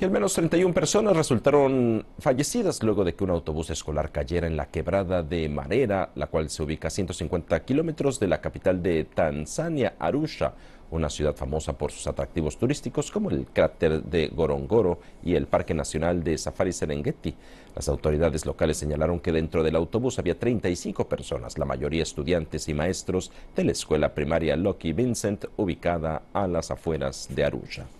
y al menos 31 personas resultaron fallecidas luego de que un autobús escolar cayera en la quebrada de Marera, la cual se ubica a 150 kilómetros de la capital de Tanzania, Arusha, una ciudad famosa por sus atractivos turísticos como el cráter de Gorongoro y el Parque Nacional de Safari Serengeti. Las autoridades locales señalaron que dentro del autobús había 35 personas, la mayoría estudiantes y maestros de la escuela primaria Lucky Vincent, ubicada a las afueras de Arusha.